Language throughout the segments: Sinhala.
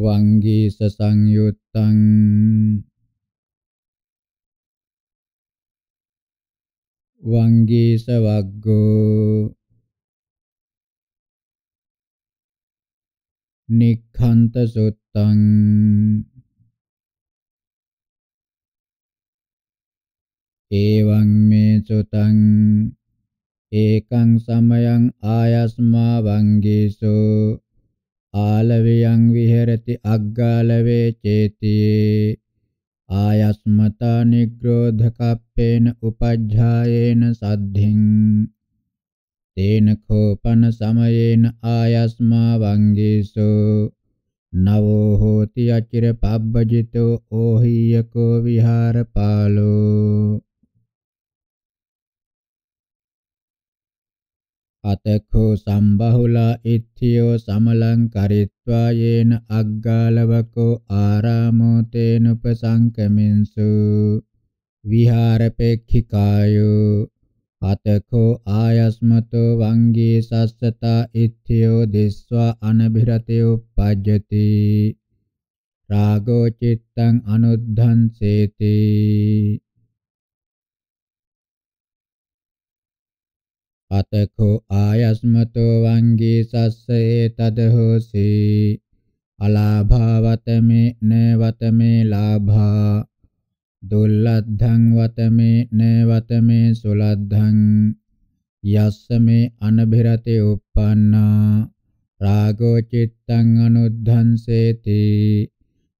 වංගී සසංයුත්තං වංගී සවග්ගෝ නික්ඛන්ත සුත්තං එවං මේ සුතං ඒකං සමයං ආයස්මා වංගීසෝ ආලවේයං විහෙරති අග්ගාලවේ චේති ආයස්මතා නිග්‍රෝධ කප්පේන උපජ්ජායේන සද්ධින් තේන කෝපන සමයේන ආයස්මා වංගීසෝ නවෝ හෝති අචිර පබ්බජිතෝ ඕහියකෝ විහාරපාලෝ අතකෝ සම්බහුල ඉත්‍යෝ සමලං කරිත්වා යේන අග්ගාලවකෝ ආරාමෝ තේන උපසංකමින්සු විහාරපේක්ඛිකායෝ අතකෝ ආයස්මතෝ වංගී සස්සතා ඉත්‍යෝ දිස්වා අනභිරතේ උපජ්ජති රාගෝ චිත්තං අනුද්ධං සේතේ අතකෝ ආයස්මතෝ වංගී සස්සේ තදහෝසි අලාභවතමේ නවතමේ ලාභා දුල්ලද්ධං වතමේ නවතමේ සුලද්ධං යස්සමේ අනභිරතේ uppannā රාගෝ චිත්තං අනුද්ධංසේති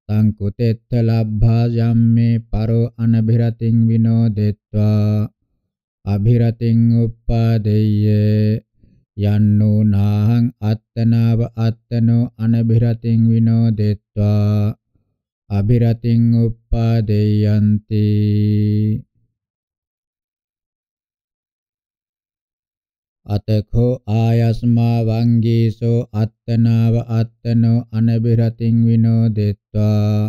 තං කුතෙත්ථ ලබ්භා යම්මේ පරෝ අනභිරතින් විනෝදෙත්වා අභිරතින් උප්පාදෙය්‍ය යන්නෝ නාහං අත්තනාව අත්තනෝ අනබිරතින් විනෝදෙත්වා අබිරතින් උප්පාදේයන්ති අතකෝ ආයස්මා වංගීසෝ අත්තනාව අත්තනෝ අනබිරතින් විනෝදෙත්වා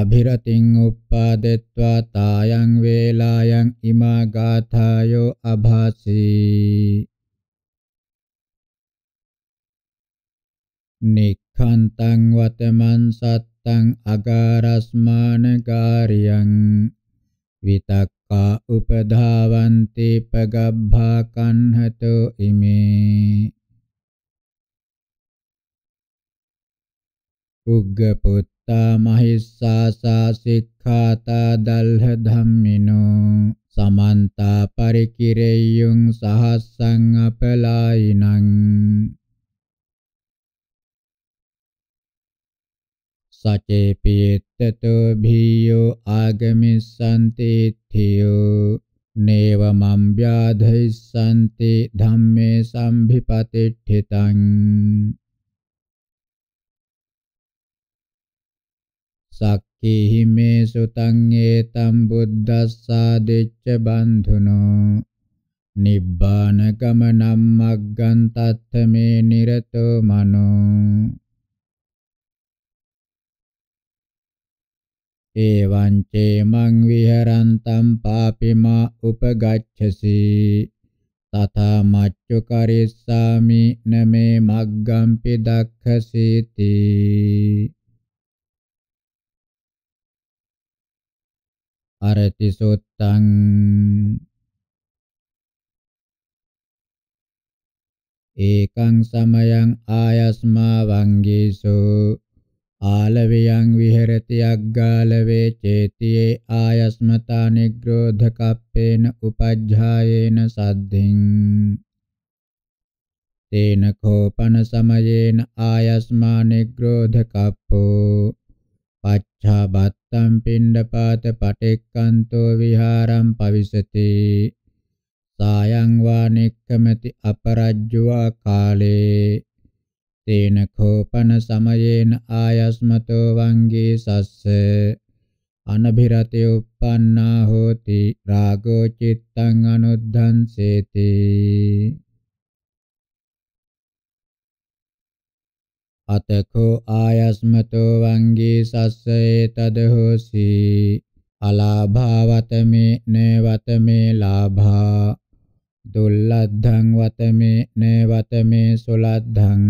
අභිරතින් උප්පාදෙත්වා තායන් වේලායන් ඉමා ගාථායෝ අභාසී නික්ඛන්තං වතමන් සත්තං අගාරස්මාන කාරියං විතක්කා උපධාවන්ති පගබ්භා කන්හතෝ ඉමේ උග්ගපුත් සත්තා මහිස්සාසා සික්ඛාතා දල්හ ධම්මිනෝ සමන්තා පරිකිරෙය්‍යුං සහස්සං අපලායිනං සචේපියත්තතෝ භීයෝ ආගමිස්සන්ති තියෝ නේවමම් ව්‍යාධිස්සන්ති ධම්මේ සම්භිපතිට්ඨිතං සක්ඛී හිමේ සුතං ඒතම් බුද්දස්සා දෙච්ච බන්ධුනෝ නිබ්බාන ගමනං මග්ගං තත්තමේ නිරතෝ මනෝ එවං චේමං විහරන්තම් පාපිමා උපගච්ඡසි තථා මච්චු කරිස්සාමි නමේ මග්ගං පිදක්ඛසීති අරති සුත්තං ඒකං සමයං ආයස්මා වංගීසු ආලවියං විහෙරති අග්ගාලවේ චේතියේ ආයස්මතා නිග්‍රෝධ කප්පේන උපජ්ජායේන සද්ධින් තේන කෝපන සමයේන ආයස්මා නිග්‍රෝධ කප්පෝ චාබත්තම් පිණ්ඩපාත පටෙක්කන්තෝ විහාරම් පවිසති සායං වා නික්කමති අපරජ්ජුවා කාලේ තේන කෝපන සමයේන ආයස්මතෝ වංගේ සස්ස අනභිරතේ uppannā hoti රාගෝ චිත්තං අනුද්ධංසේති අතකෝ ආයස්මතෝ වංගී සස්සයේ තදහෝසි අලාභා වතමේ නේ වතමේ ලාභා දුල්ලද්ධං වතමේ නේ වතමේ සුලද්ධං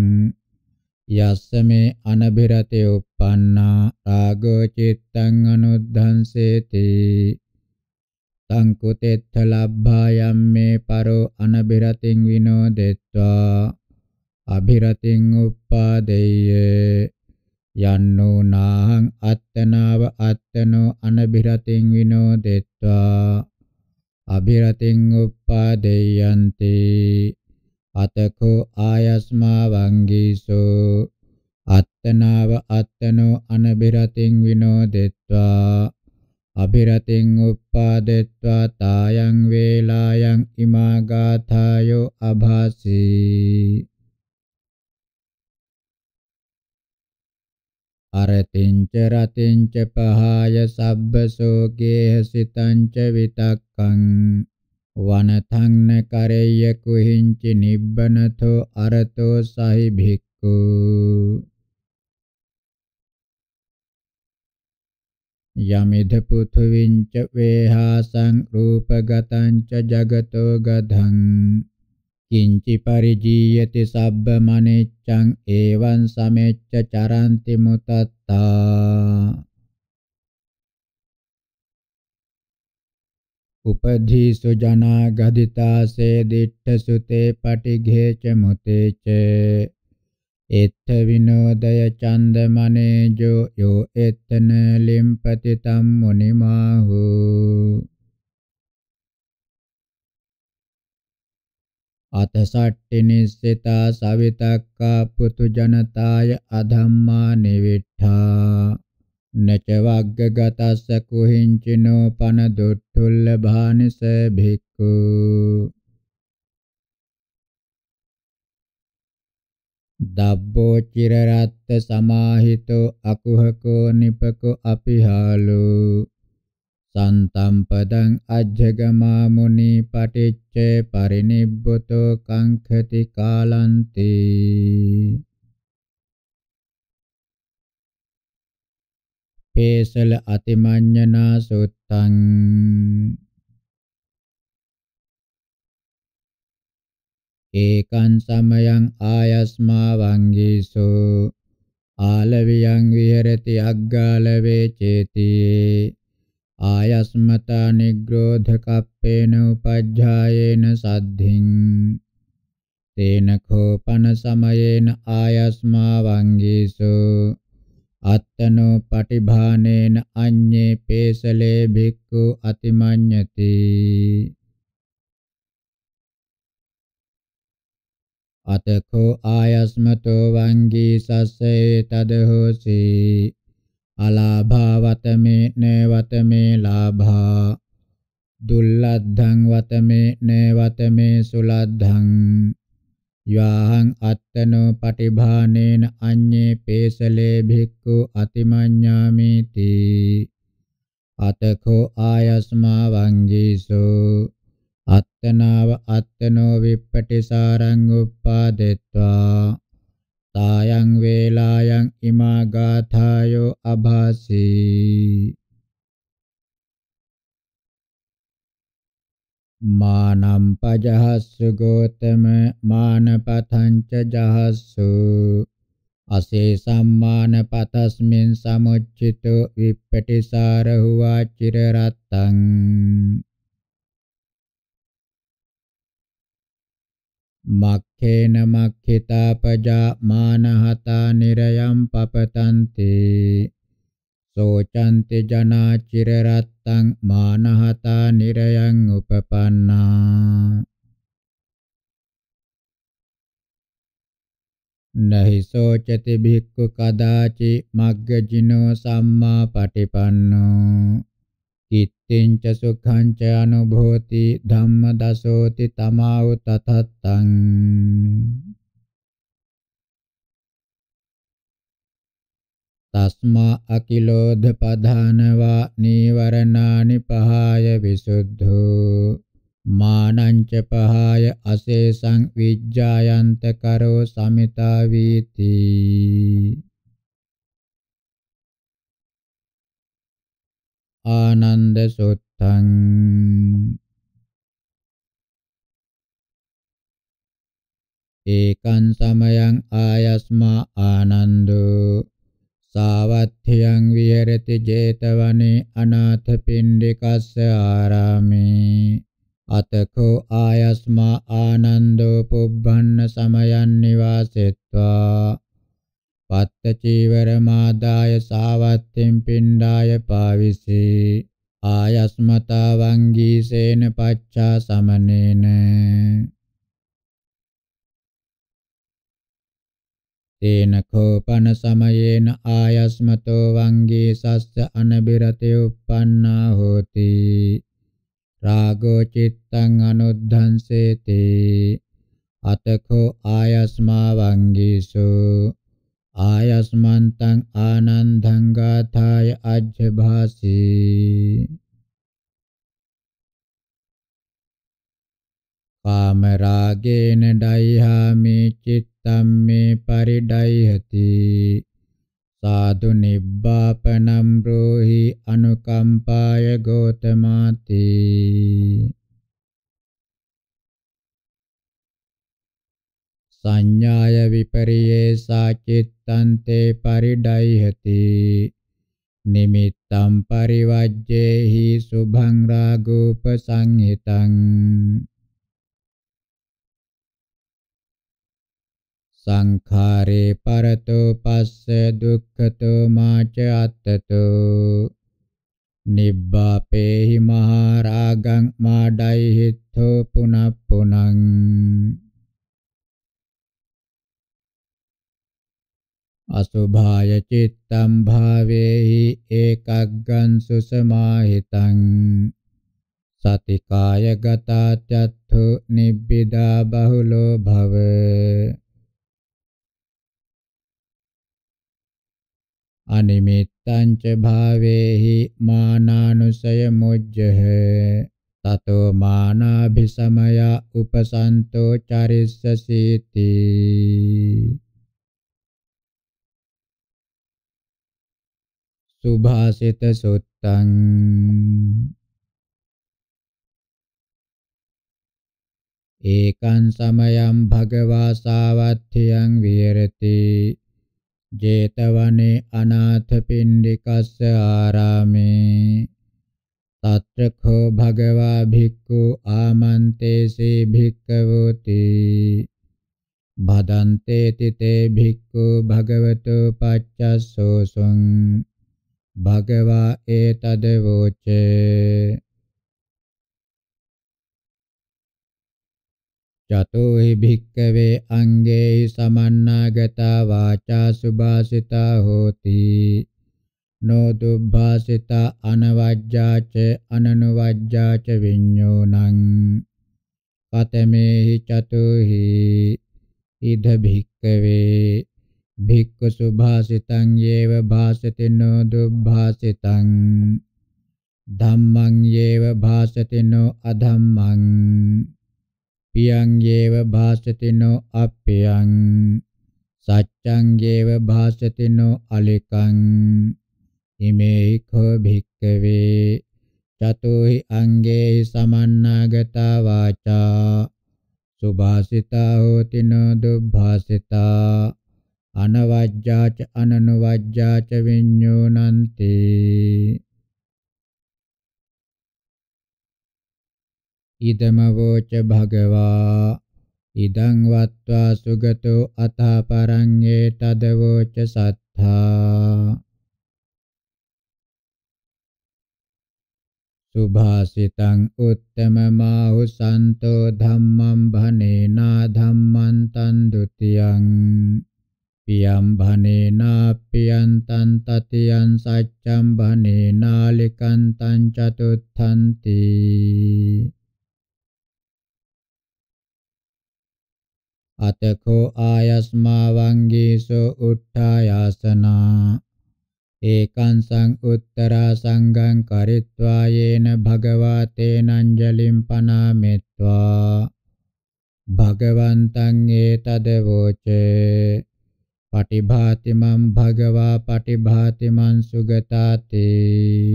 යස්සමේ අනබිරතේ uppannā රාගෝ චිත්තං අනුද්ධංසේති තං කුතෙත්ථ ලබ්භා යම්මේ පරෝ අනබිරතින් විනෝදෙත්වා අභිරතින් උප්පාදෙය යන්නෝ නාහං අත්තනාව අත්තනෝ අනභිරතින් විනෝදෙත්වා අභිරතින් උප්පාදෙයන්ති අතකෝ ආයස්මා වංගීසෝ අත්තනාව අත්තනෝ අනභිරතින් විනෝදෙත්වා අභිරතින් උප්පාදෙත්වා තායන් වේලායන් ඉමාගාථායෝ අභාසී අරතිංච රතිංච පහාය සබ්බ සෝකේහ සිතංච විතක්කං වනතං න කරෙය්‍ය කුහිංච නිබ්බනතෝ අරතෝ සහි භික්ඛු යමිද පුතුවිංච වේහාසං රූපගතං ච ජගතෝ ගධං කිංචි පරිජීයති සබ්බ මනෙච්ඡං ඒවං සමෙච්ච චරන්ති මුතත්තා උපධීසු ජනා ගදිතාසේ දිට්ඨ සුතේ පටිඝේච මුතේච එත්ත විනෝදය චන්ද මනේජෝ යෝ එත්තන ලිම්පති තම් මුනිමාහූ අත සට්ඨිනිස්සිතා සවිතක්කා පුතු ජනතාය අධම්මා නිවිට්ඨා නච වග්ගගතස්ස කුහිංචිනෝ පන දොට්ඨුල්ල භානිස භික්ඛු දබ්බෝ චිරරත්ත සමාහිතෝ අකුහකෝ නිපකෝ අපිහාලෝ සන්තම්පදං අජ්ජගමා මුනි පටිච්චේ පරිනිබ්බුතෝ කංඛති කාලන්ති පේසල අතිමඤ්ඤනා සුත්තං ඒකං සමයං ආයස්මා වංගීසෝ ආලවියං විහෙරති අග්ගාලවේ චේතී ආයස්මතා නිග්‍රෝධ කප්පේන උපජ්ජායේන සද්ධින් තේන කෝපන සමයේන ආයස්මා වංගීසෝ අත්තනෝ පටිභානේන අඤ්ඤේ පේසලේ භික්ඛු අතිමඤ්ඤති අතකෝ ආයස්මතෝ වංගී සස්සේ තදහෝසී අලාභාවතමේ නේවතමේ ලාභා දුල්ලද්ධං වතමේ නේවතමේ සුලද්ධං යාහං අත්තනෝ පටිභානේන අඤ්ඤේ පේසලේ භික්ඛු අතිමඤ්ඤාමිති අතකෝ ආයස්මා වංජීසෝ අත්තනාව අත්තනෝ විප්පටිසාරං උප්පාදෙත්වා තායං වේලායන් ඉමා ගාථායෝ අභාසී මානම් පජහස්සු ගෝතම මානපතංච ජහස්සු අසේ සම්මාන පතස්මින් සමුච්චිතෝ විප්පටිසාර හුවා චිර රත්තං මක්ඛේන මක්ඛිතා පජා මානහතා නිරයම් පපතන්ති සෝචන්ති ජනා චිර රත්තං මානහතා නිරයං උපපන්නා නහි සෝචති භික්ඛු කදාචි මග්ගජිනෝ සම්මා පටිපන්නෝ තිංච සුඛං ච අනුභෝති ධම්ම දසෝති තමාව තතත්තං තස්මා අකිලෝධ පධානවා නීවරණානි පහාය විසුද්ධෝ මානංච පහාය අසේසං විජ්ජායන්ත කරෝ සමිතා වීති ආනන්ද සුත්තං ඒකං සමයං ආයස්මා ආනන්දෝ සාවත්ථයන් විහෙරති 제තවනේ අනාථ පින්ඩිකස්ස ආරාමේ අතකෝ ආයස්මා ආනන්දෝ පුබ්බන්න සමයන් නිවාසෙත්වා පත්ත චීවරමාදාය සාවත්තෙන් පිණ්ඩාය පාවිසී ආයස්මතා වංගී සේන පච්චා සමනේන තේන කෝපන සමයේන ආයස්මතෝ වංගී සස්ස අනබිරතේ uppannā hoti රාගෝ චිත්තං අනුද්ධංසේති අතකෝ ආයස්මා වංගීසෝ ආයස්මන්තං ආනන්දං ගාථාය අජ්ජභාසී කාමරාගේන ඩයිහාමි චිත්තම් මේ පරිඩයිහති සාදු නිබ්බාපනම් රෝහි අනුකම්පාය ගෝතමාති සංඥාය විපරියේසා චිත්තන්තේ පරිඩයිහති නිමිත්තම් පරිවජ්ජේහි සුභං රාගූප සංහිතං සංඛාරේ පරතෝ පස්ස දුක්ඛතෝ මාච අත්තතෝ නිබ්බාපේහි මහරාගං මාඩයි හිත්තෝ පුනප්පුනං අසුභාය චිත්තම් භාවේහි ඒකග්ගං සුසමාහිතං සතිකාය ගතාත්‍යත්ථු නිබ්බිදා බහුලෝ භව අනිමිත්තං ච භාවේහි මානානුසය මුජ්ජහ තතෝ මානාභිසමය උපසන්තෝ චරිස්සසීති සුභාසිත සුත්තං ඒකං සමයං භගවා සාවත්ථියං විහෙරති 제තවනේ අනාථ පින්ඩිකස්ස ආරාමේ තත්‍රඛෝ භගවා භික්ඛු ආමන්තේසේ භික්ඛවෝති බදන්තේ තිතේ භික්ඛු භගවතු පච්චස්සෝසං භගවා ඒතද වූචේ චතෝ හි භික්කවේ අංගේ සමන්නාගතා වාචා සුභාසිතා හෝති නෝ දුබ්භාසිතා අනවජ්ජාච අනනුවජ්ජාච විඤ්ඤෝණං කතමේහි චතෝ හි ඉද භික්කවේ භික්ඛු සුභාසිතං යේව භාසති නෝ දුභාසිතං ධම්මං යේව භාසති නෝ අධම්මං පියං යේව භාසති නෝ අප්පියං සච්ඡං යේව භාසති නෝ අලිකං ඉමේ කෝ භික්ඛවේ චතුහි අංගේ සමන්නාගතා වාචා සුභාසිතා හෝති නෝ දුභාසිතා අනවජ්ජාච අනනුවජ්ජාච විඤ්ඤෝනන්ති ඉදමවෝච භගවා ඉදං වත්වා සුගතෝ අතපරංගේ තදවෝච සත්තා සුභාසිතං උත්තමමාහු සන්තෝ ධම්මං භනේනා ධම්මං තන් ဒ ුතියං පියම් භනේනා පියන්තං තතියං සච්ඡම් භනේනා ලිකන්තං චතුත්ථන්ති අතකෝ ආයස්මා වංගීසෝ උට්ඨායාසනා ඒකං සං උත්තරා සංඝං කරිත්වා යේන භගවා තේනංජලිම් පනාමෙත්වා භගවන්තං ඒතදවෝචේ පටිභාති මං භගවා පටිභාති මං සුගතාතේ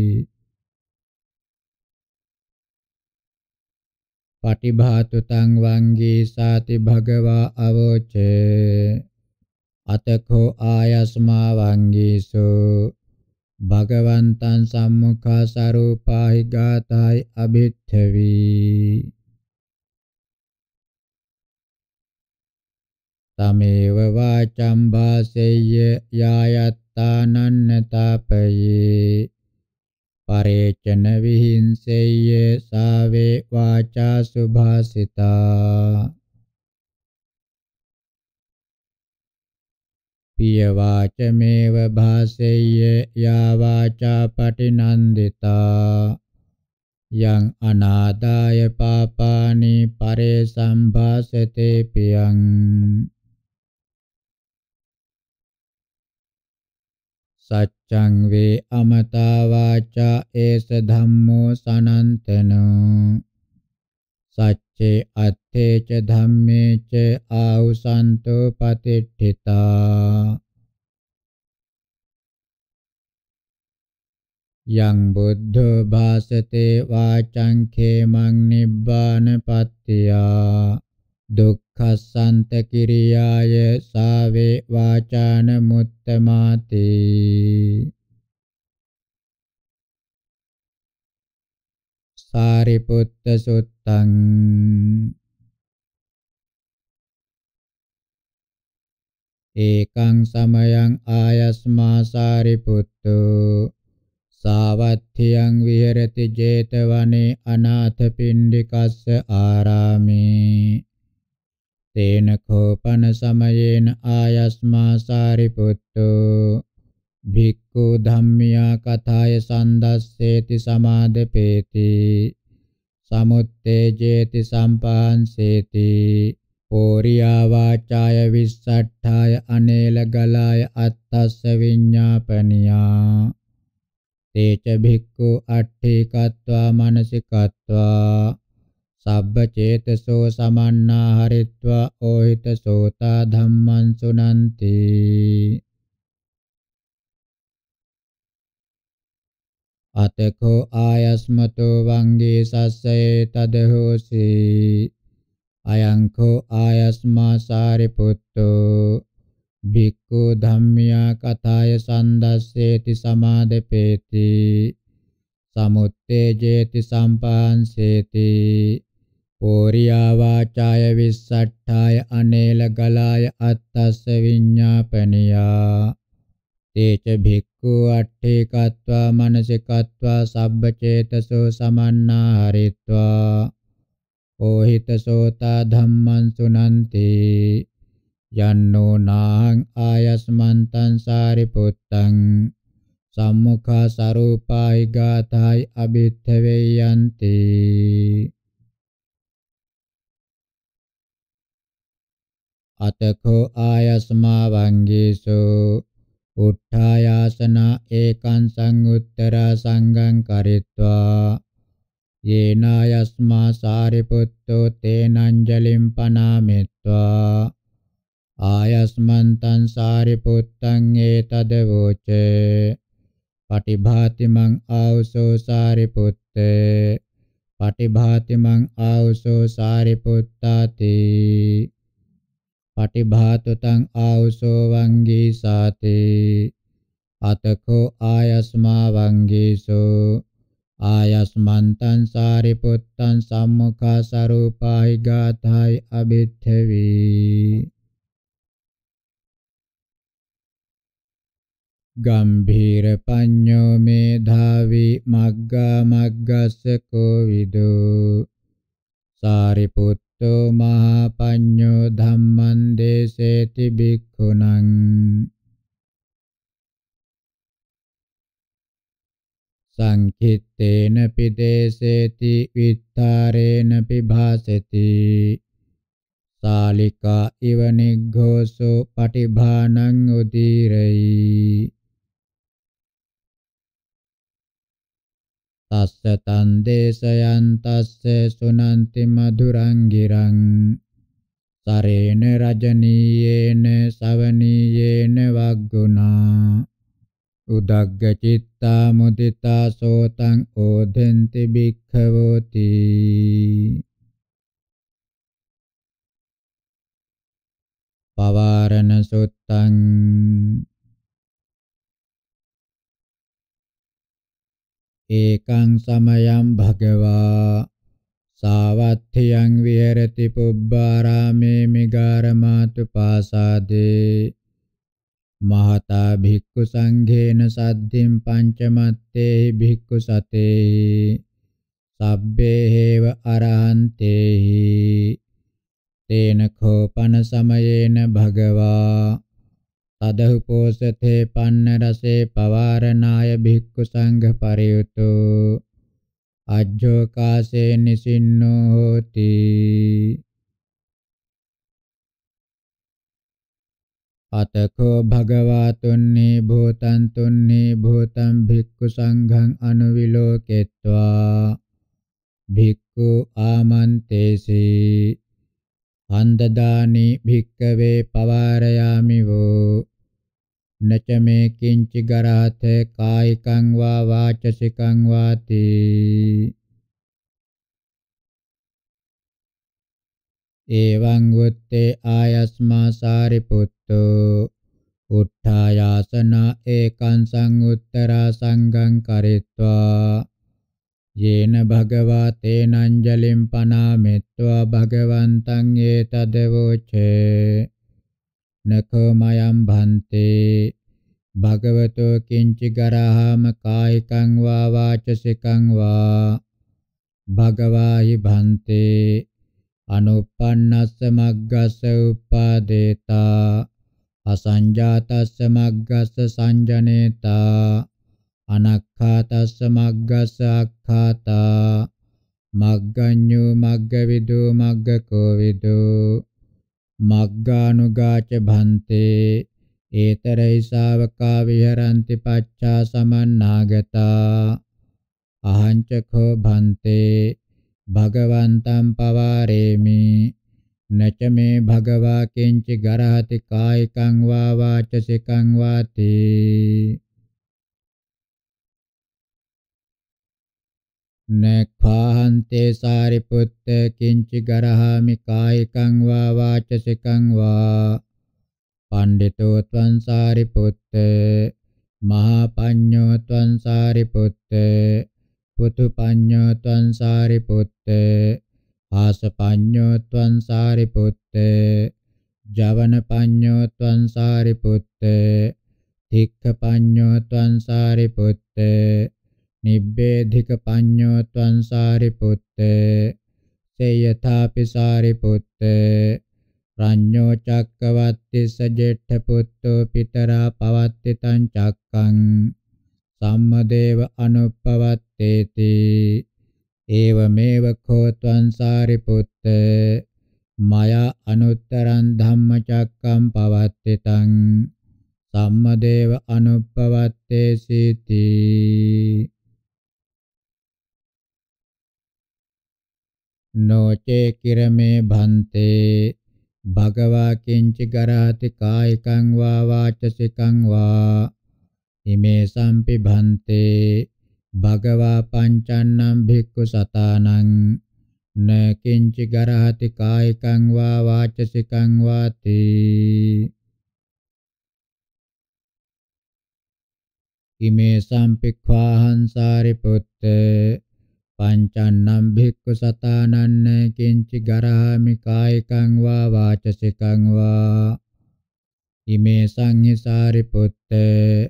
පටිභාතු තං වංගී සාති භගවා අවෝචේ අතකෝ ආයස්මා වංගීසෝ භගවන්තං සම්මුඛා සරූපාහි ගාතයි අභිත්තවී तमेव वाचं भासेय्य यायत्तानन्नतापये परेचन विहिंसेय्य सा वे वाचा सुभासिता प्रियवाचमेव भासेय्य या वाचा पटिनन्दिता යං අනාදාය පාපානි පරේ සම්භාසතේ පියං සච්ඡං වේ අමතා වාචා ඒස ධම්මෝ සනන්තනෝ සච්චේ අත්තේ ච ධම්මේ ච ආඋසන්තෝ පතිට්ඨිතා යං බුද්ධෝ භාසතේ වාචං ඛේමං නිබ්බාන පත්තියා දුක්ඛසන්ත කිරියාය සාවේ වාචාන මුත්තමාති සාරිපුත්ත සුත්තං ඒකං සමයං ආයස්මා සාරිපුත්තෝ සාවත්ථියං විහෙරති 제තවනේ අනාථ පිණ්ඩිකස්ස ආරාමේ තේන කෝපන සමයේන ආයස්මා සාරිපුත්තු භික්ඛු ධම්මියා කථාය සන්දස්සේති සමාදපේති සමුත්තේජේති සම්පාංසේති පෝරියා වාචාය විස්සට්ඨාය අනේල ගලාය අත්තස්ස විඤ්ඤාපනියා තේච භික්ඛු අට්ඨේ කତ୍වා මනසිකත්වා සබ්බ චේතසෝ සමන්නා හරිත්වා ඕහිත සෝතා ධම්මං සුනන්ති අතකෝ ආයස්මතෝ වංගේ සස්සයේ තදහෝසි අයංකෝ ආයස්මා සාරිපුත්තෝ භික්ඛු ධම්මියා කතාය සන්දස්සේති සමාදපේති සමුත්තේජේති සම්පාංසේති පෝරියාවාචාය විස්සට්ඨාය අනේල ගලාය අත්තස්ස විඤ්ඤාපනියා තේච භික්ඛු අට්ඨේකत्वा මනසිකत्वा සබ්බචේතසෝ සමන්නාහරිत्वा ඕහිත සෝතා ධම්මං සුනන්ති යන්නෝ නාං ආයස්මන්තං සාරිපුත්තං සම්මුඛ සරූපායි ගාථායි අභිත්තවේ යන්ති අතකෝ ආයස්මා වංගීසෝ උත්ථායාසන ඒකං සංඋත්තර සංඝං කරිත්වා යේනායස්මා සාරිපුත්තෝ තේනංජලිම් පනාමෙත්වා ආයස්මන්තං සාරිපුත්තං ඒතද වෝචේ පටිභාති මං ආවසෝ සාරිපුත්තේ පටිභාති මං ආවසෝ සාරිපුත්තාති පටිභාතුතං ආවුසෝ වංගී සාතේ අතකෝ ආයස්මා වංගීසෝ ආයස්මන්තං සාරිපුත්තං සම්මුඛා සරූපායි ගාථායි අබිත්තවි ගම්භීර පඤ්ඤෝ මේධාවි මග්ගා මග්ගස්ස කෝ විදෝ සාරිපුත් තෝ මහා පඤ්ඤෝ ධම්මං දේසේති භික්ඛුණං සංකිත්තේන පිදේසේති විත්තරේන පිභාසති සාලිකා ඉව නිග්ඝෝසෝ පටිභානං උදීරයි තස්ස තන් දේශයන් තස්ස සුනන්ති මధుරං ගිරං සරේන රජනීයේන සවනීයේන වග්ගුණා උදග්ග චිත්තා මුදිතා සෝතං ඕදෙන්ති භික්ඛවෝති පවාරණ සුත්තං ඒකං සමයං භගවා සාවත්ථියං විහෙරති පුබ්බාරාමේ මිගාරමාතු පාසාදේ මහතා භික්ඛු සංඝේන සද්ධින් පංචමත්තේ භික්ඛු සතේ සබ්බේ හේව අරහන්තේහි තේන කෝපන සමයේන භගවා තදහුපෝසතේ පන්න රසේ පවාරණාය භික්ඛු සංඝ පරියුතු අජ්ජෝ කාසේ නිසින්නෝ හෝති අතකෝ භගවාතුන්නේ භූතං තුන්නේ භූතං භික්ඛු සංඝං අනුවිලෝකෙත්වා භික්ඛු ආමන්තේසී හන්දදානි භික්කවේ පවාරයාමි වූ නච මේ කිංචි ගරහත කායිකං වා වාචසිකං වාති එවං වුත්තේ ආයස්මා සාරිපුත්තෝ උත්ථායාසන ඒකං සං උත්තරා සංඝං කරිත්වා යේන භගවා තේනංජලිම් පනාමෙත්වා භගවන්තං ඒතදවෝචේ නකෝ මයම් භන්තේ භගවතෝ කිංචි ගරහාම කායිකං වා වාචසිකං වා භගවාහි භන්තේ අනුප්පන්නස්ස මග්ගස්ස උපාදේතා අසංජාතස්ස මග්ගස්ස සංජනේතා අනක්ඛාතස්ස මග්ගස්ස අක්ඛාතා මග්ගඤ්ඤෝ මග්ගවිදෝ මග්ගකෝ විදෝ මග්ගානුගාච භන්තේ ඒතරයි ශාවකා විහරಂತಿ පච්චා සමන්නාගතා අහංචකෝ භන්තේ භගවන්තං පවාරේමි නච මේ භගවා කිංචි ගරහති කායිකං වා වාචසිකං වාති නක්ඛාහන්තේ සාරිපුත්ත කිංචි ගරහාමි කායිකං වා වාචසිකං වා පණ්ඩිතෝ ත්වං සාරිපුත්ත මහා පඤ්ඤෝ ත්වං සාරිපුත්ත පුතු පඤ්ඤෝ ත්වං සාරිපුත්ත ආස පඤ්ඤෝ ත්වං සාරිපුත්ත ජවන පඤ්ඤෝ ත්වං සාරිපුත්ත තික්ඛ පඤ්ඤෝ ත්වං සාරිපුත්ත නිබ්බේධික පඤ්ඤෝ ත්වං සාරිපුත්තේ සේයථාපි සාරිපුත්තේ රඤ්ඤෝ චක්කවත්තිස ජේඨ පුত্তෝ පිතරා පවත්තිතං චක්කං සම්මදේව අනුප්පවත්තේති ඒවමේව කෝ ත්වං සාරිපුත්තේ මයා අනුත්තරං ධම්මචක්කම් පවත්තිතං සම්මදේව අනුප්පවත්තේ සීති නොචේ කිරමේ භන්තේ භගවා කිංච ගරහති කායිකං වා වාචසිකං වා ඉමේ සම්පි භන්තේ භගවා පංචන්නම් භික්ඛු සතානං න කිංච ගරහති කායිකං වා වාචසිකං වාති ඉමේ සම්පික්ඛාහං සාරිපුත්තේ පංචන්නම් භික්ඛු සතානන්න කිංචි ගරහමි කායිකං වා වාචසිකං වා ඉමේ සංහිසාරි පුත්තේ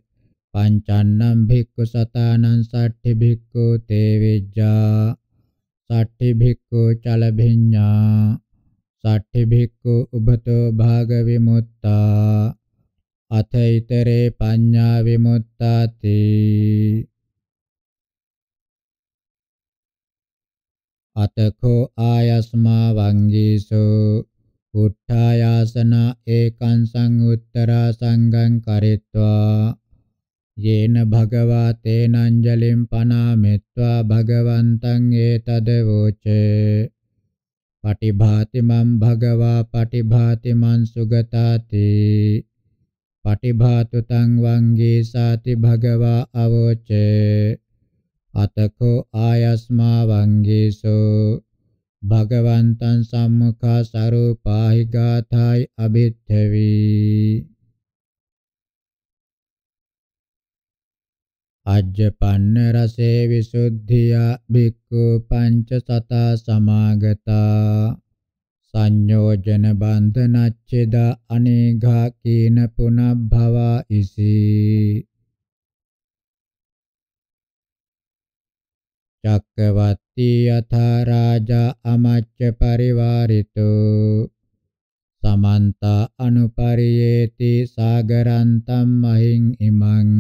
පංචන්නම් භික්ඛු සතානං සට්ඨි භික්ඛු තේ විජ්ජා සට්ඨි භික්ඛු චල භිඤ්ඤා සට්ඨි භික්ඛු උභතෝ භාග විමුත්තා අතෛතරේ පඤ්ඤා විමුත්තාති අතකෝ ආයස්මා වංගීසෝ උත්ථායාසන ඒකං සංඋත්තරා සංගං කරිත්වා යේන භගවා තේනංජලිම් පනාමෙත්වා භගවන්තං ඒතද වෝචේ පටිභාති මම් භගවා පටිභාති මං සුගතාති පටිභාතු තං වංගී සාති භගවා අවෝචේ අතකෝ ආයස්මා වංගේසෝ භගවන්තං සම්මුඛා සරූපාහි ගාථායි අබිත්තවි අජ්ජපන්න රසේ විසුද්ධිය භික්ඛු පංච සතා සමාගතා සංයෝජන බන්ධනච්ඡේද අනේඝා කීන පුනබ්භවා ඉසී චක්කවත්ති යථා රාජා අමච්ච පරිවාරිතෝ සමන්ත අනුපරියේති සාගරං තම්මහින් ඉමං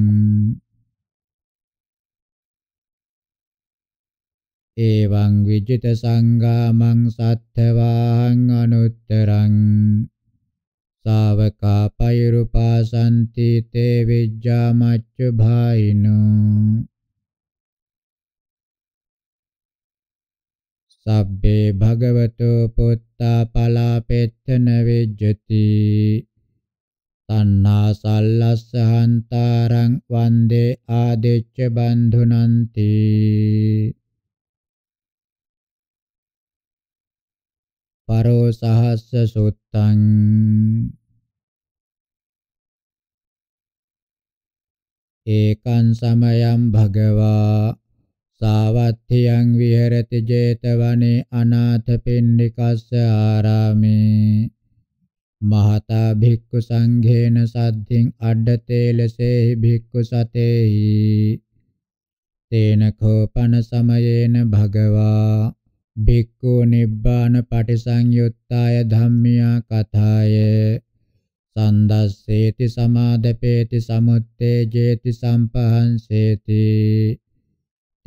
එවං විජිත සංගාමං සත්ථවාං අනුත්තරං ශාවකා පෛරුපාසන්ති තේ විජ්ජාමච්ච භායිනෝ සබ්බේ භගවතු පුත්තා පලාපෙත්තන විජ්ජති තණ්හා සල්ලස්සහන්තරං වන්දේ ආදිච්ච බන්ධුනන්ති පරෝ සහස්ස සුත්තං ඒකං සමයං භගවා සාවත්තියං විහෙරති 제තවනේ අනාථ පින්ඩිකස්ස ආරාමේ මහතා භික්ඛු සංඝේන සද්ධින් අඩ්ඩතේලසේහි භික්ඛු සතේහි තේන කෝපන සමයේන භගවා භික්ඛු නිබ්බාන පටිසංයුත්තාය ධම්මියා කථායේ සන්දස්සේති සමාදපේති සමුත්තේජේති සම්පහන්සේති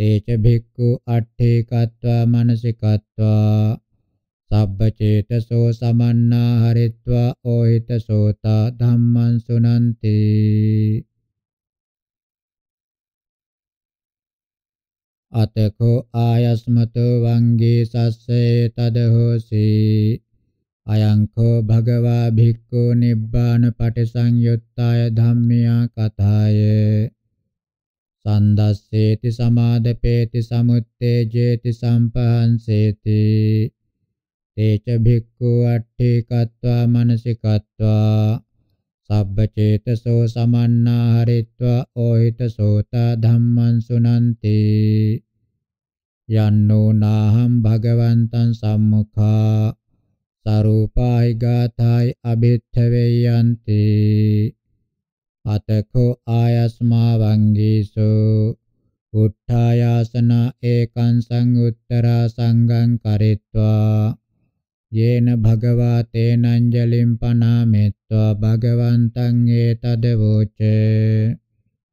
තේච භික්ඛු අට්ඨේකत्वा මනසිකत्वा සබ්බචේතසෝ සමන්නා හරිत्वा ඕහිතසෝතා ධම්මං සුනන්ති අතකෝ ආයස්මතෝ වංගේ සස්සේ තදහෝසි අයංකෝ භගවා භික්ඛු නිබ්බාන පටිසංයුත්තාය ධම්මියා කතාය සන්දස්සේති සමාදපේති සමුත්තේජේති සම්පහන්සේති තේච භික්ඛු අට්ඨිකत्वा මනසිකत्वा සබ්බචේතසෝ සමන්නාහරිත්වා ඕහිත සෝතා ධම්මං සුනන්ති යන්නෝ නාහම් භගවන්තං සම්මුඛා සරූපායි ගාථායි අභිත්තවේයන්ති අතකෝ ආයස්මා වංගීසෝ උත්ථායාසන ඒකං සංඋත්තරා සංඝං කරිත්වා යේන භගවා තේනංජලිම් පනාමෙත්වා භගවන්තං ඒතද වෝචේ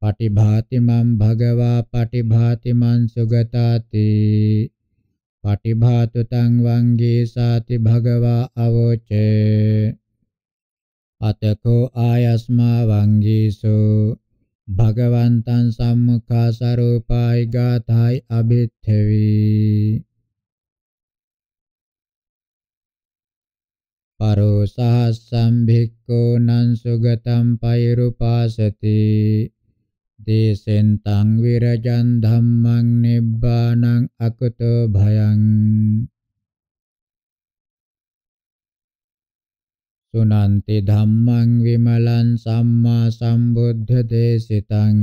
පටිභාති මං භගවා පටිභාති මං සුගතාති පටිභාතු තං වංගී සාති භගවා අවෝචේ අතකෝ ආයස්මා වංගීසෝ භගවන්තං සම්මුඛා සරූපායි ගාථායි අබිත්තේවි පරෝසහස්සම් භික්ඛෝ නං සුගතම් පෛරුපාසති දේසෙන් තං විරජන් ධම්මං නිබ්බානං අකුතෝ භයං සුනන්ති ධම්මං විමලං සම්මා සම්බුද්ධ දේශිතං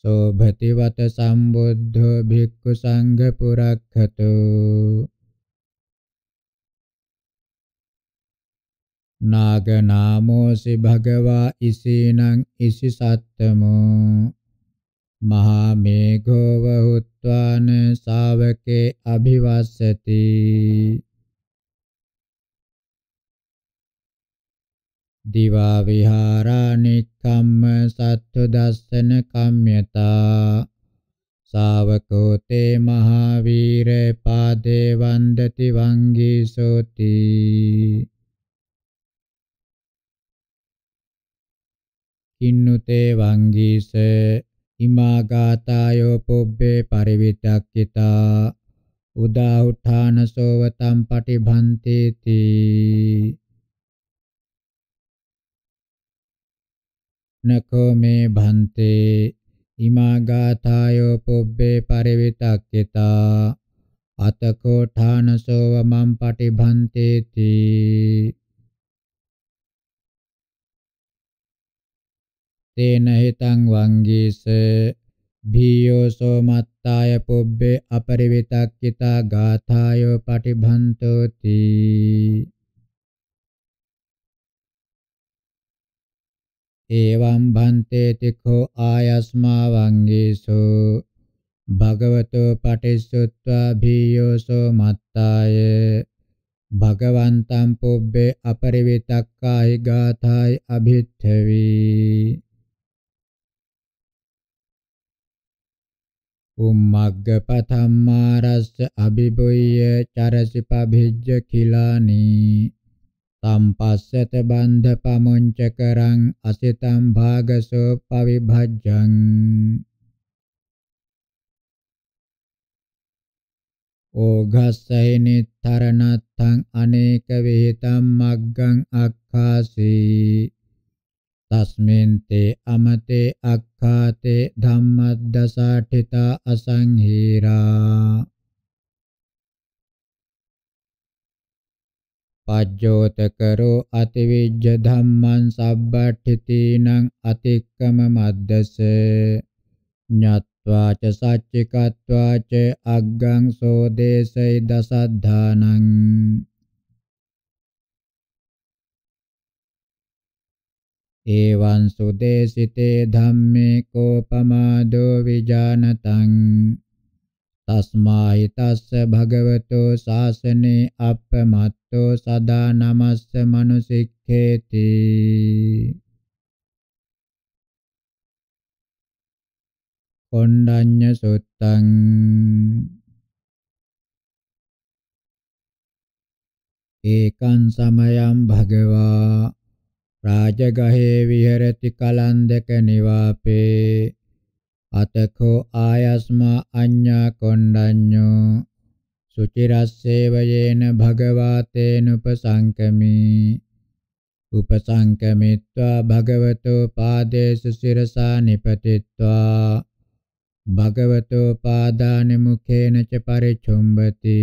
සෝභතිවත සම්බුද්ධෝ භික්ඛු සංඝ පුරක්ඛතු නාග නාමෝසි භගවා ඉසීනං ඉසි සත්තමෝ මහා මේඝෝ වහුත්වාන ශාවකේ අභිවස්සති දිවා විහාරා නික්ඛම්ම සත්තු දස්සන කම්මතා ශාවකෝ තේ මහාවීර පාදේ වන්දති වංගී සෝති කින්නුතේ වංගීස ඉමාගාතායෝ පුබ්බේ පරිවිතක්කිතා උදා උඨානසෝව තම් පටිභන්තේති නකෝ මේ භන්තේ ඉමාගාථායෝ පුබ්බේ පරිවිතක්කිතා අතකෝ ඨානසෝව මම් පටිභන්තේති තේන හිතං වංගීස භීයෝසෝ මත්තාය පුබ්බේ අපරිවිතක්කිතා ගාථායෝ පටිභන්තෝති එවං භන්තේ තිඛෝ ආයස්මා වංගීසු භගවතෝ පටිසුත්වා භීයෝසෝ මත්තාය භගවන්තං පුබ්බේ අපරිවිතක්කායි ගාථායි අභිත්තවි උම්මග්ග පතම්මාරස්ස අභිබුය්‍ය චරසිපභිජ්ජ කිලානී තම්පස්සත බන්ධ පමුංච කරං අසිතම් භාගසෝ පවිභජ්ජං ඕඝස්සයි නිතරණත්තං අනේක විහිතම් මග්ගං අක්ඛාසි තස්මින් තේ අමතේ අක්ඛාතේ ධම්මද්දසාඨිතා අසංහීරා පජ්ජෝතකරෝ අතිවිජ්ජ ධම්මං සබ්බට්ඨිතීනං අතික්කම මද්දස ඤත්වා ච සච්චිකත්වා ච අග්ගං සෝදේසයි දසද්ධානං ඒවං සුදේසිතේ ධම්මේ කෝපමාදෝ විජානතං තස්මාහි තස්ස භගවතෝ සාසනේ අපමත් අරිහතෝ සදා නමස්ස මනුසික්ඛේති කොණ්ඩඤ්ඤ සුත්තං ඒකං සමයං භගවා රාජගහේ විහෙරති කලන්දක නිවාපේ අතකෝ ආයස්මා අඤ්ඤා කොණ්ඩඤ්ඤෝ සුචිරස්සේවයේන භගවාතේන උපසංකමී උපසංකමිත්වා භගවතෝ පාදේසු සිරසා නිපතිත්වා භගවතෝ පාදාන මුඛේන ච පරිචුම්බති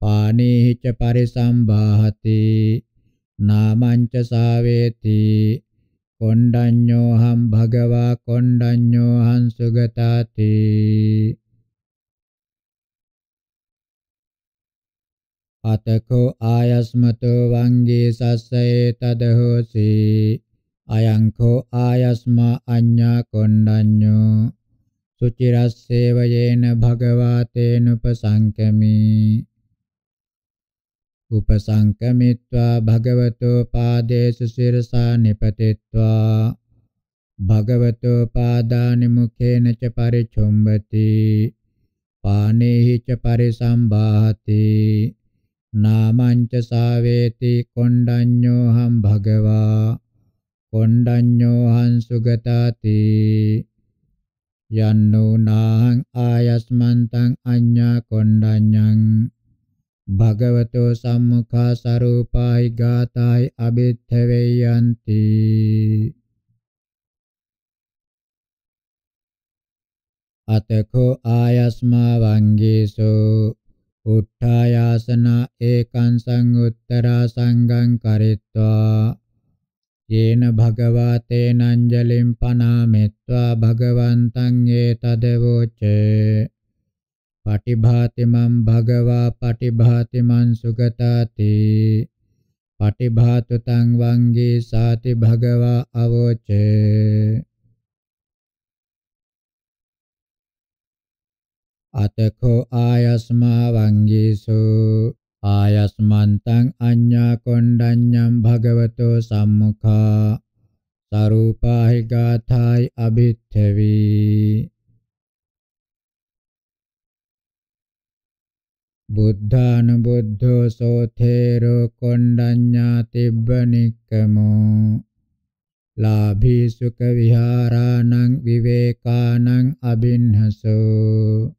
පානේහි ච පරිසම්භාහති නාමං ච සාවේති කොණ්ඩඤ්ඤෝහං භගවා කොණ්ඩඤ්ඤෝහං සුගතාති අතකෝ ආයස්මතෝ වංගේ සස්සයේ තදහෝසි අයංකෝ ආයස්මා අඤ්ඤා කොණ්ඩඤ්ඤෝ සුචිරස්සේවයේන භගවාතේන උපසංකමි උපසංකමිත්වා භගවතෝ පාදේසු සිරසා නිපතිත්වා භගවතෝ පාදානි මුඛේන ච පරිචුම්බති පානේහි ච පරිසම්භාති නාමංච සාවේති කොණ්ඩඤ්ඤෝහං භගවා කොණ්ඩඤ්ඤෝහං සුගතාති යන්නෝ නාං ආයස්මන්තං අඤ්ඤා කොණ්ඩඤ්ඤං භගවතෝ සම්මුඛා සරූපායි ගාතායි අබිද්ධවේයන්ති අතකෝ ආයස්මා වංගේසෝ උට්ඨායාසනා ඒකං සංඋත්තරා සංගං කරිත්වා යේන භගවා තේනංජලිම් පනාමෙත්වා භගවන්තං ඒතදවෝචේ පටිභාති මං භගවා පටිභාති මං සුගතාති පටිභාතු තං වංගී සාති භගවා අවෝචේ අතකෝ ආයස්මා වංගීසු ආයස්මන්තං අඤ්ඤා කොණ්ඩඤ්ඤම් භගවතෝ සම්මුඛා සරූපාහි ගාථායි අභිත්තවි බුද්ධානුබුද්ධෝ සෝතේරෝ කොණ්ඩඤ්ඤා තිබ්බනික්කමෝ ලාභී සුඛ විහාරාණං විවේකාණං අබින්හසෝ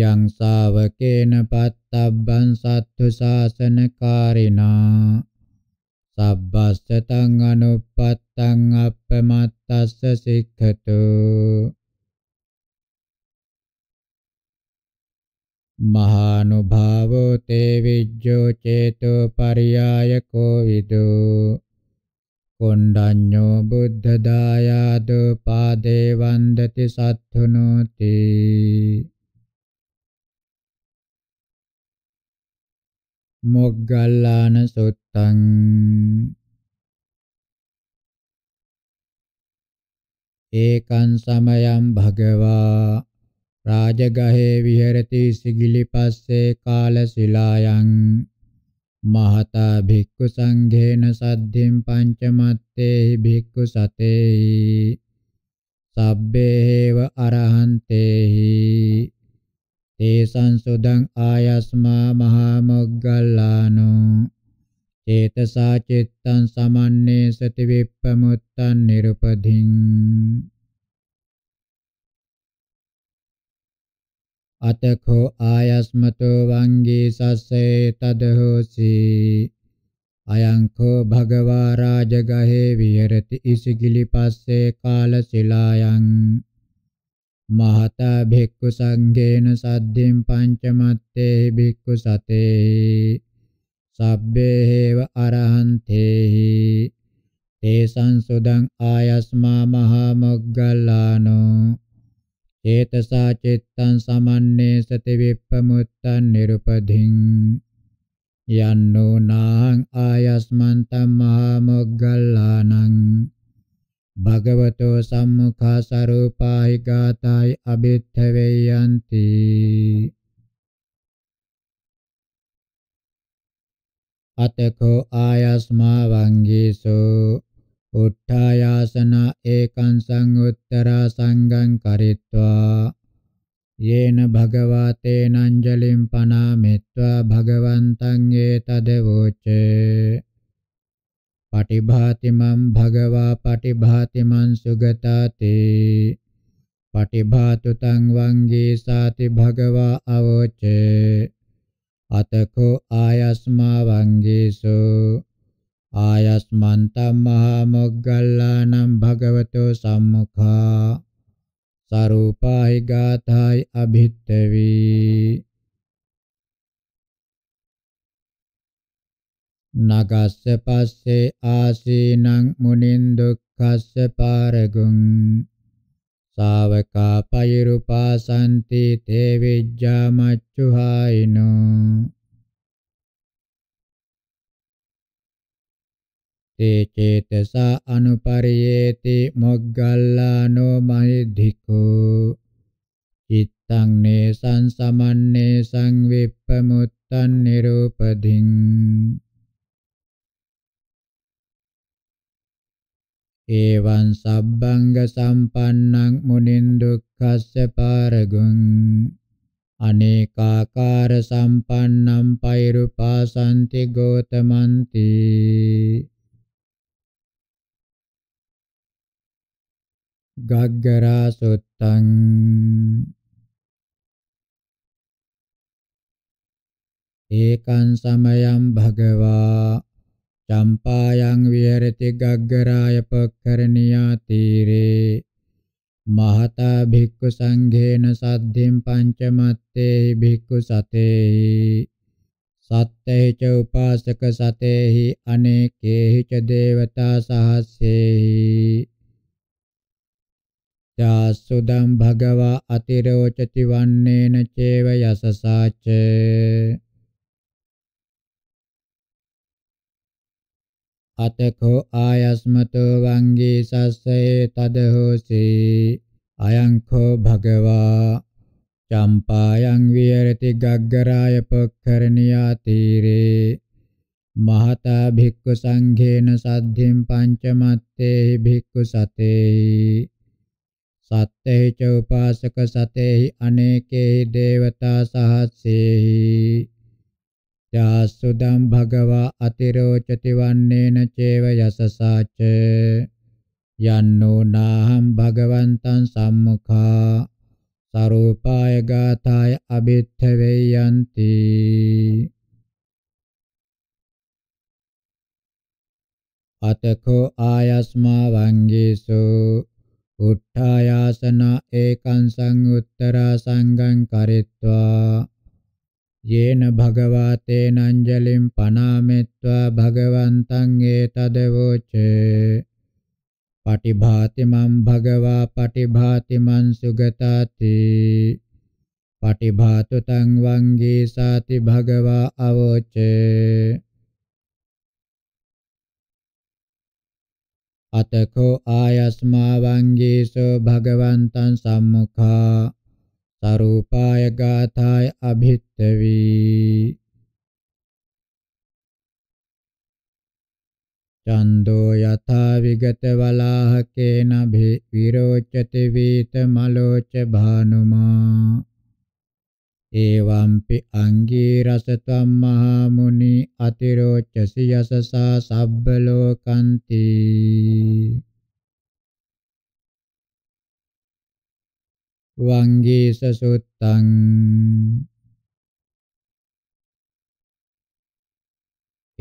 යං ශාවකේන පත්තබ්බං සත්තු ශාසනකාරිනා සබ්බස්සතං අනුපත්තං අප්පමත්තස්ස සික්ඛතු මහානුභාවෝ තේ විජ්ජෝ චේතෝ පරියායකෝ විදෝ කොණ්ඩඤ්ඤෝ බුද්ධ දායාදෝ පාදේ වන්දති සත්තුනෝති මොග්ගල්ලාන සුත්තං ඒකං සමයං භගවා රාජගහේ විහෙරති සිගිලිපස්සේ කාලසිලායන් මහතා භික්ඛු සංඝේන සද්ධින් පංචමත්තේ භික්ඛු සතේහි සබ්බේව අරහන්තේහි තේසං සුදං ආයස්මා මහා මොග්ගල්ලානෝ චේතසා චිත්තං සමන්නේ සති විප්පමුත්තං නිරුපධින් අතකෝ ආයස්මතෝ වංගී සස්සේ තදහෝසි අයං කෝ භගවා රාජගහේ විහෙරති ඉසිගිලි පස්සේ කාලසිලායන් mahata bhikkhu sanghena saddhim pancamattehi bhikkhu sate sabbeheva arahantehi tesan sudang ayasma maha moggallano cetasa cittan samanne sati vippamuttan nirupadhin yanno nahang ayasmantam maha moggallanang භගවතෝ සම්මුඛා සරූපාහි ගාතයි අබිත්තවේයන්ති අතකෝ ආයස්මා වංගීසෝ උත්ථායාසන ඒකං සංඋත්තරා සංගං කරිත්වා යේන භගවතේ නංජලිම් පනාමෙත්වා භගවන්තං ඒතදවෝචේ පටිභාති මම් භගවා පටිභාති මං සුගතාතේ පටිභාතු තං වංගේ සාති භගවා අවෝචේ අතකෝ ආයස්මා වංගේසෝ ආයස්මන්තම් මහා මොග්ගල්ලානම් භගවතෝ සම්මුඛා සරූපායි ගාථායි අභිත්තවී නගස්ස පස්සේ ආසීනං මුනින් දුක්ඛස්ස පාරගුං ශාවකා පෛරුපාසන්ති තේ විජ්ජා මච්චුහායිනෝ තේ චේතසා අනුපරියේති මොග්ගල්ලානෝ මහිද්ධිකෝ චිත්තං නේසං සමන්නේ සංවිප්පමුත්තං නිරූපදින් ඒවං සබ්බංග සම්පන්නං මුනින් දුක්ඛස්ස පාරගුං අනේකාකාර සම්පන්නං පෛරුපාසන්ති ගෝතමන්ති ගග්ගරා සුත්තං ඒකං සමයං භගවා චම්පායන් විහෙරති ගග්ගරාය පක්කරණියා තීරේ මහතා භික්ඛු සංඝේන සද්ධින් පංචමත්තේ භික්ඛු සතේහි සත්තේ ච උපාසක සතේහි අනේකේහි ච දේවතා සහස්සේහි ත්‍යාසුදම් භගවා අතිරෝචති වන්නේන චේව යසසාච අතකෝ ආයස්මතෝ වංගී සස්සේ තදහෝසි අයංකෝ භගවා චම්පායන් විහෙරති ගග්ගරාය පක්කරණියා තීරේ මහතා භික්ඛු සංඝේන සද්ධින් පංචමත්තේ භික්ඛු සතේහි සත්තේ ච උපාසක සතේහි අනේකේ දේවතා සහස්සේහි යාසුදම් භගවා අතිරෝචති වන්නේන චේව යසසාච යන්නෝ නාහම් භගවන්තං සම්මුඛා සරූපාය ගාථාය අබිත්තවේ යන්ති අතකෝ ආයස්මා වංගීසු උට්ඨායාසන ඒකං සංඋත්තරා සංගං කරිත්වා යේන භගවා තේනංජලිම් පනාමෙත්වා භගවන්තං ඒතදවෝචේ පටිභාති මම් භගවා පටිභාති මං සුගතාති පටිභාතු තං වංගී සාති භගවා අවෝචේ අතකෝ ආයස්මා වංගීසෝ භගවන්තං සම්මුඛා සරූපාය ගාථාය අභිත්තවි චන්தோ යථා විගත වලාහකේන භි විරෝචති වීත මලෝච භානුමා ඒවම්පි අංගී රස තම්මහා මුනි අතිරෝචසි යසසා සබ්බ ලෝකන්ති වංගී සසුත්තං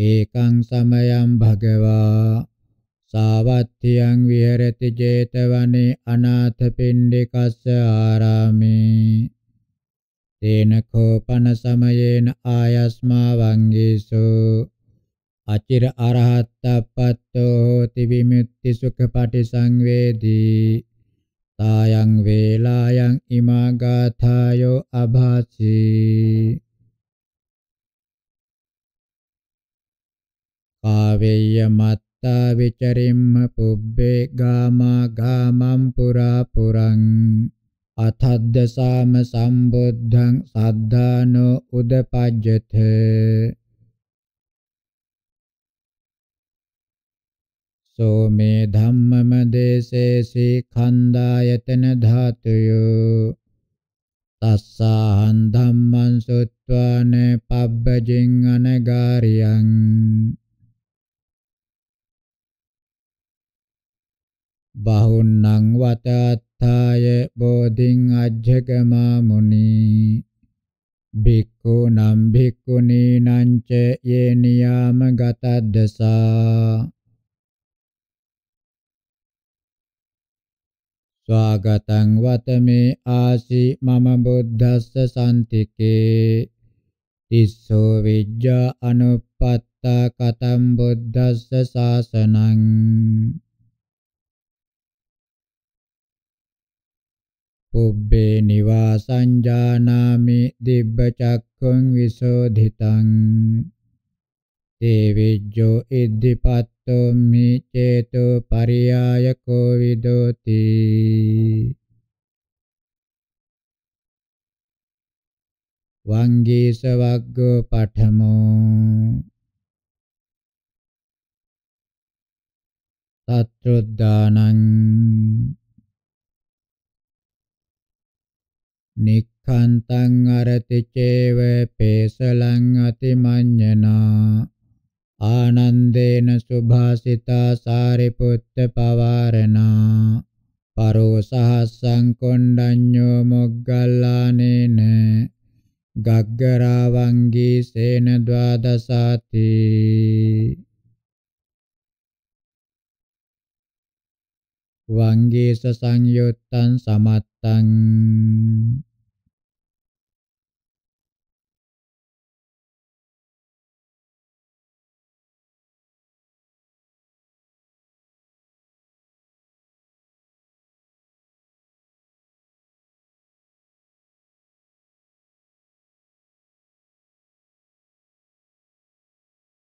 ඒකං සමයං භගවා සාවත්තියං විහෙරති 제තවනේ අනාථපිණ්ඩිකස්ස ආරාමේ තේන කෝපන සමයේන ආයස්මා වංගීසෝ අචිර අරහත්තප්පත්තෝ හෝති විමුක්ති සුඛ පටිසංවේදී තායන් වේලායන් ඉමාගාථායෝ අභාසි කාවේය මත්තා විචරිම්ම පුබ්බේ ගාමා ගාමං පුරා පුරං අතද්දසාම සම්බුද්ධං සද්ධානෝ උදපජ්ජතේ සෝ මේ ධම්මම දේසේ සීඛණ්ඩායතන ධාතුයෝ තස්සාහං ධම්මං සුත්වාන පබ්බජින් අනගාරියං බහුන්නං වතාත්ථාය බෝධින් අජ්ජගමා මුනි භික්ඛු නම් භික්ඛුනී නංච යේ නියාම ගතද්දසා ස්වාගතං වතමේ ආසි මම බුද්ධස්ස සම්තිකේ තිස්සෝ විජ්ජා අනුප්පත්තා කතම් බුද්ධස්ස සාසනං පුබ්බේ නිවාසං ජානාමි දිබ්බ චක්ඛුං විසෝධිතං තේ විජ්ජෝ ඉද්ධිපත් තුම්මි චේතු පරියායකෝ විදෝති වංගීස වග්ගෝ පඨමෝ සත්‍රුද්දානං නික්ඛන්තං අරති චේව පේසලං අතිමඤ්ඤනා ආනන්දේන සුභාසිතා සාරිපුත්ත පවාරණා පරෝ සහස්සං කොණ්ඩඤ්ඤෝ මොග්ගල්ලානේන ගග්ගරාවංගී සේන ද්වාදසාති වංගේස සංයුත්තං සමත්තං